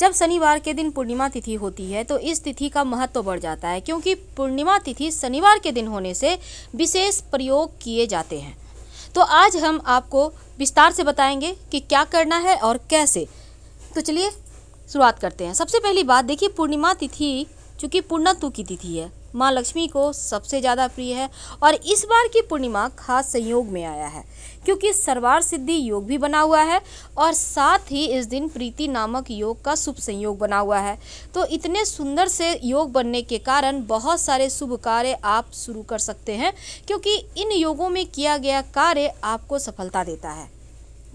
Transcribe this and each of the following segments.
जब शनिवार के दिन पूर्णिमा तिथि होती है तो इस तिथि का महत्व बढ़ जाता है क्योंकि पूर्णिमा तिथि शनिवार के दिन होने से विशेष प्रयोग किए जाते हैं तो आज हम आपको विस्तार से बताएंगे कि क्या करना है और कैसे तो चलिए शुरुआत करते हैं सबसे पहली बात देखिए पूर्णिमा तिथि चूँकि पूर्णत्व की तिथि है माँ लक्ष्मी को सबसे ज़्यादा प्रिय है और इस बार की पूर्णिमा खास संयोग में आया है क्योंकि सरवार सिद्धि योग भी बना हुआ है और साथ ही इस दिन प्रीति नामक योग का शुभ संयोग बना हुआ है तो इतने सुंदर से योग बनने के कारण बहुत सारे शुभ कार्य आप शुरू कर सकते हैं क्योंकि इन योगों में किया गया कार्य आपको सफलता देता है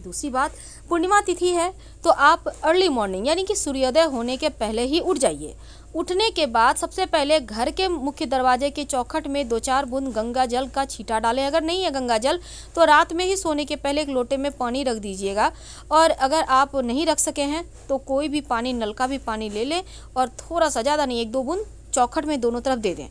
दूसरी बात पूर्णिमा तिथि है तो आप अर्ली मॉर्निंग यानी कि सूर्योदय होने के पहले ही उठ जाइए उठने के बाद सबसे पहले घर के मुख्य दरवाजे के चौखट में दो चार बूंद गंगा जल का छीटा डालें अगर नहीं है गंगा जल तो रात में ही सोने के पहले एक लोटे में पानी रख दीजिएगा और अगर आप नहीं रख सके हैं तो कोई भी पानी नल का भी पानी ले लें और थोड़ा सा ज़्यादा नहीं एक दो बूंद चौखट में दोनों तरफ दे दें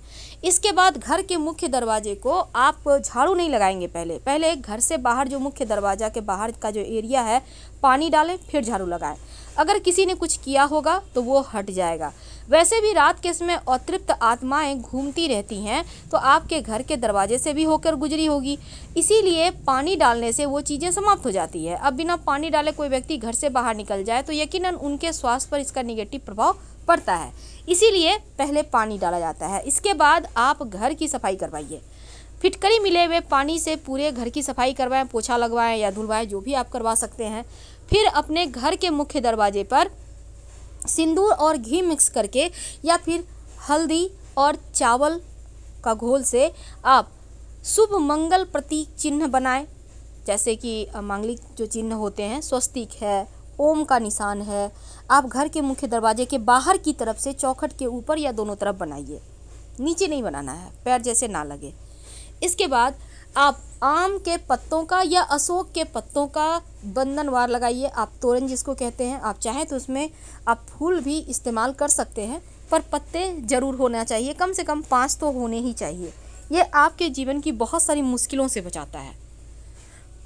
इसके बाद घर के मुख्य दरवाजे को आप झाड़ू नहीं लगाएंगे पहले पहले घर से बाहर जो मुख्य दरवाजा के बाहर का जो एरिया है पानी डालें फिर झाड़ू लगाएं अगर किसी ने कुछ किया होगा तो वो हट जाएगा वैसे भी रात के समय अतृप्त आत्माएं घूमती रहती हैं तो आपके घर के दरवाजे से भी होकर गुजरी होगी इसीलिए पानी डालने से वो चीज़ें समाप्त हो जाती है अब बिना पानी डाले कोई व्यक्ति घर से बाहर निकल जाए तो यकीनन उनके स्वास्थ्य पर इसका निगेटिव प्रभाव पड़ता है इसीलिए पहले पानी डाला जाता है इसके बाद आप घर की सफाई करवाइए फिटकरी मिले हुए पानी से पूरे घर की सफाई करवाएं पोछा लगवाएं या धुलवाएं जो भी आप करवा सकते हैं फिर अपने घर के मुख्य दरवाजे पर सिंदूर और घी मिक्स करके या फिर हल्दी और चावल का घोल से आप शुभ मंगल प्रतीक चिन्ह बनाएं जैसे कि मांगलिक जो चिन्ह होते हैं स्वस्तिक है ओम का निशान है आप घर के मुख्य दरवाजे के बाहर की तरफ से चौखट के ऊपर या दोनों तरफ बनाइए नीचे नहीं बनाना है पैर जैसे ना लगे इसके बाद आप आम के पत्तों का या अशोक के पत्तों का बंधनवार लगाइए आप तोरण जिसको कहते हैं आप चाहें तो उसमें आप फूल भी इस्तेमाल कर सकते हैं पर पत्ते ज़रूर होना चाहिए कम से कम पाँच तो होने ही चाहिए ये आपके जीवन की बहुत सारी मुश्किलों से बचाता है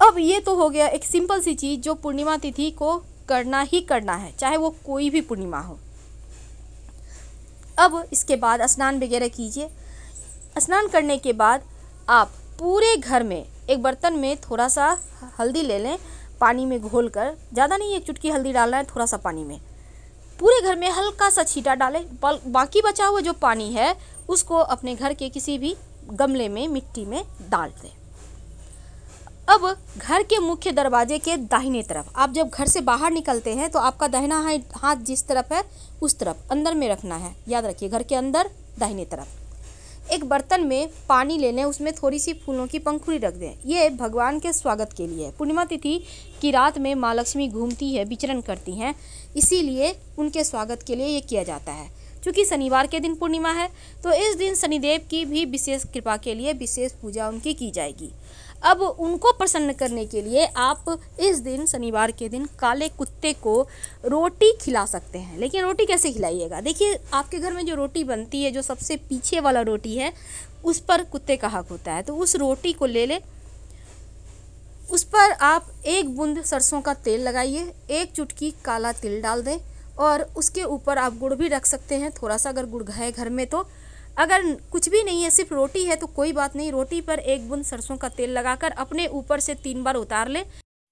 अब ये तो हो गया एक सिंपल सी चीज़ जो पूर्णिमा तिथि को करना ही करना है चाहे वो कोई भी पूर्णिमा हो अब इसके बाद स्नान वगैरह कीजिए स्नान करने के बाद आप पूरे घर में एक बर्तन में थोड़ा सा हल्दी ले लें पानी में घोल कर ज़्यादा नहीं एक चुटकी हल्दी डालना है थोड़ा सा पानी में पूरे घर में हल्का सा छीटा डालें बाकी बचा हुआ जो पानी है उसको अपने घर के किसी भी गमले में मिट्टी में डाल दें अब घर के मुख्य दरवाजे के दाहिने तरफ आप जब घर से बाहर निकलते हैं तो आपका दाहिना हाथ जिस तरफ है उस तरफ अंदर में रखना है याद रखिए घर के अंदर दाहिने तरफ एक बर्तन में पानी ले लें उसमें थोड़ी सी फूलों की पंखुड़ी रख दें ये भगवान के स्वागत के लिए है पूर्णिमा तिथि की रात में माँ लक्ष्मी घूमती है विचरण करती हैं इसीलिए उनके स्वागत के लिए ये किया जाता है चूँकि शनिवार के दिन पूर्णिमा है तो इस दिन शनिदेव की भी विशेष कृपा के लिए विशेष पूजा उनकी की जाएगी अब उनको प्रसन्न करने के लिए आप इस दिन शनिवार के दिन काले कुत्ते को रोटी खिला सकते हैं लेकिन रोटी कैसे खिलाइएगा देखिए आपके घर में जो रोटी बनती है जो सबसे पीछे वाला रोटी है उस पर कुत्ते का हक होता है तो उस रोटी को ले ले उस पर आप एक बूंद सरसों का तेल लगाइए एक चुटकी काला तिल डाल दें और उसके ऊपर आप गुड़ भी रख सकते हैं थोड़ा सा अगर गुड़ है घर में तो अगर कुछ भी नहीं है सिर्फ रोटी है तो कोई बात नहीं रोटी पर एक बूंद सरसों का तेल लगाकर अपने ऊपर से तीन बार उतार लें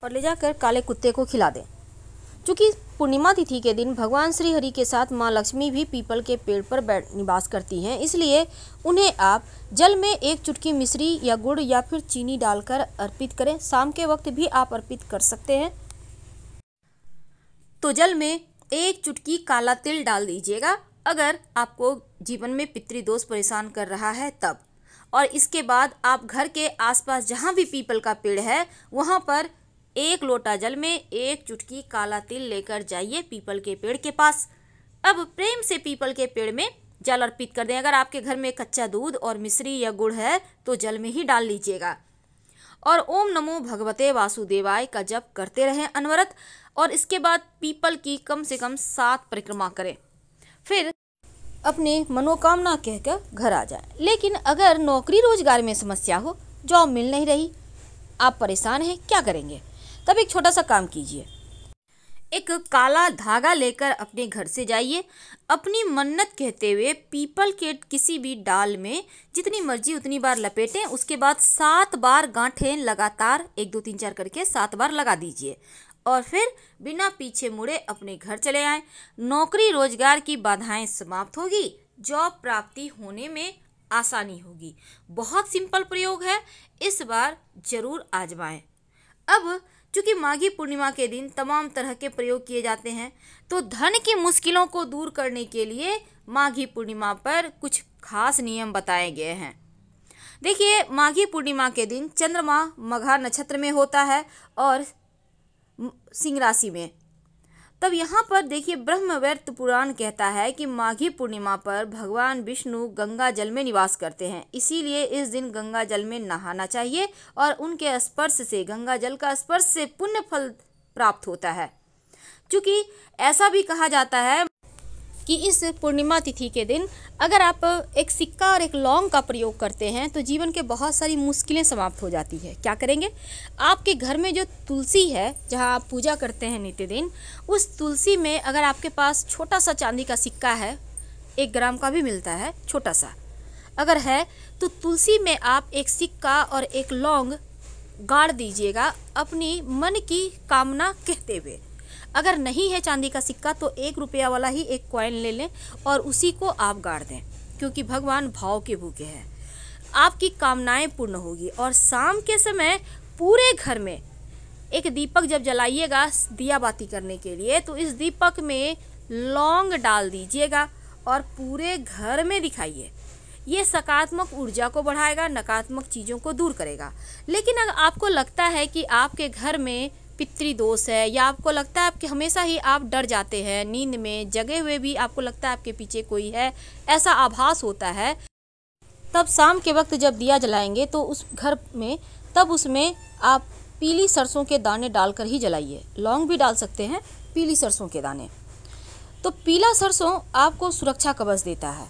और ले जाकर काले कुत्ते को खिला दें चूँकि पूर्णिमा तिथि के दिन भगवान श्री हरि के साथ माँ लक्ष्मी भी पीपल के पेड़ पर बैठ निवास करती हैं इसलिए उन्हें आप जल में एक चुटकी मिश्री या गुड़ या फिर चीनी डालकर अर्पित करें शाम के वक्त भी आप अर्पित कर सकते हैं तो जल में एक चुटकी काला तिल डाल दीजिएगा अगर आपको जीवन में पितृदोष परेशान कर रहा है तब और इसके बाद आप घर के आसपास जहाँ भी पीपल का पेड़ है वहाँ पर एक लोटा जल में एक चुटकी काला तिल लेकर जाइए पीपल के पेड़ के पास अब प्रेम से पीपल के पेड़ में जल अर्पित कर दें अगर आपके घर में कच्चा दूध और मिश्री या गुड़ है तो जल में ही डाल लीजिएगा और ओम नमो भगवते वासुदेवाय का जप करते रहें अनवरत और इसके बाद पीपल की कम से कम सात परिक्रमा करें फिर अपने मनोकामना कहकर घर आ जाए लेकिन अगर नौकरी रोजगार में समस्या हो जॉब मिल नहीं रही आप परेशान हैं क्या करेंगे तब एक छोटा सा काम कीजिए एक काला धागा लेकर अपने घर से जाइए अपनी मन्नत कहते हुए पीपल के किसी भी डाल में जितनी मर्जी उतनी बार लपेटें उसके बाद सात बार गांठें लगातार एक दो तीन चार करके सात बार लगा दीजिए और फिर बिना पीछे मुड़े अपने घर चले आए नौकरी रोजगार की बाधाएं समाप्त होगी जॉब प्राप्ति होने में आसानी होगी बहुत सिंपल प्रयोग है इस बार जरूर आजमाएं अब चूंकि माघी पूर्णिमा के दिन तमाम तरह के प्रयोग किए जाते हैं तो धन की मुश्किलों को दूर करने के लिए माघी पूर्णिमा पर कुछ खास नियम बताए गए हैं देखिए माघी पूर्णिमा के दिन चंद्रमा मघा नक्षत्र में होता है और सिंह राशि में तब यहाँ पर देखिए व्यर्थ पुराण कहता है कि माघी पूर्णिमा पर भगवान विष्णु गंगा जल में निवास करते हैं इसीलिए इस दिन गंगा जल में नहाना चाहिए और उनके स्पर्श से गंगा जल का स्पर्श से पुण्य फल प्राप्त होता है क्योंकि ऐसा भी कहा जाता है कि इस पूर्णिमा तिथि के दिन अगर आप एक सिक्का और एक लौंग का प्रयोग करते हैं तो जीवन के बहुत सारी मुश्किलें समाप्त हो जाती है क्या करेंगे आपके घर में जो तुलसी है जहाँ आप पूजा करते हैं नित्य दिन उस तुलसी में अगर आपके पास छोटा सा चांदी का सिक्का है एक ग्राम का भी मिलता है छोटा सा अगर है तो तुलसी में आप एक सिक्का और एक लौंग गाड़ दीजिएगा अपनी मन की कामना कहते हुए अगर नहीं है चांदी का सिक्का तो एक रुपया वाला ही एक कॉइन ले लें और उसी को आप गाड़ दें क्योंकि भगवान भाव के भूखे हैं आपकी कामनाएं पूर्ण होगी और शाम के समय पूरे घर में एक दीपक जब जलाइएगा दिया बाती करने के लिए तो इस दीपक में लौंग डाल दीजिएगा और पूरे घर में दिखाइए ये सकारात्मक ऊर्जा को बढ़ाएगा नकारात्मक चीज़ों को दूर करेगा लेकिन अगर आपको लगता है कि आपके घर में पितृदोष है या आपको लगता है आपके हमेशा ही आप डर जाते हैं नींद में जगे हुए भी आपको लगता है आपके पीछे कोई है ऐसा आभास होता है तब शाम के वक्त जब दिया जलाएंगे तो उस घर में तब उसमें आप पीली सरसों के दाने डालकर ही जलाइए लौंग भी डाल सकते हैं पीली सरसों के दाने तो पीला सरसों आपको सुरक्षा कवच देता है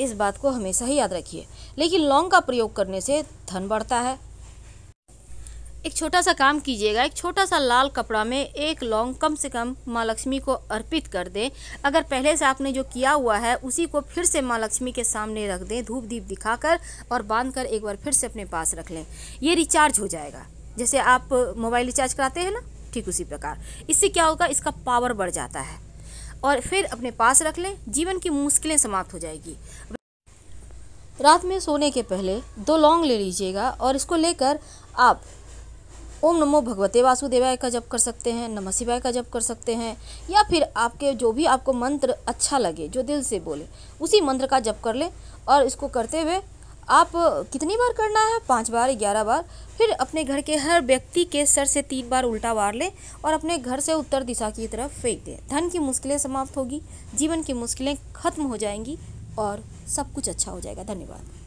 इस बात को हमेशा ही याद रखिए लेकिन लौंग का प्रयोग करने से धन बढ़ता है एक छोटा सा काम कीजिएगा एक छोटा सा लाल कपड़ा में एक लौंग कम से कम माँ लक्ष्मी को अर्पित कर दें अगर पहले से आपने जो किया हुआ है उसी को फिर से माँ लक्ष्मी के सामने रख दें धूप दीप दिखाकर और बांध कर एक बार फिर से अपने पास रख लें ये रिचार्ज हो जाएगा जैसे आप मोबाइल रिचार्ज कराते हैं ना ठीक उसी प्रकार इससे क्या होगा इसका पावर बढ़ जाता है और फिर अपने पास रख लें जीवन की मुश्किलें समाप्त हो जाएगी रात में सोने के पहले दो लौंग ले लीजिएगा और इसको लेकर आप ओम नमो भगवते वासुदेवाय का जप कर सकते हैं नमः शिवाय का जप कर सकते हैं या फिर आपके जो भी आपको मंत्र अच्छा लगे जो दिल से बोले उसी मंत्र का जप कर लें और इसको करते हुए आप कितनी बार करना है पाँच बार ग्यारह बार फिर अपने घर के हर व्यक्ति के सर से तीन बार उल्टा वार लें और अपने घर से उत्तर दिशा की तरफ फेंक दें धन की मुश्किलें समाप्त होगी जीवन की मुश्किलें खत्म हो जाएंगी और सब कुछ अच्छा हो जाएगा धन्यवाद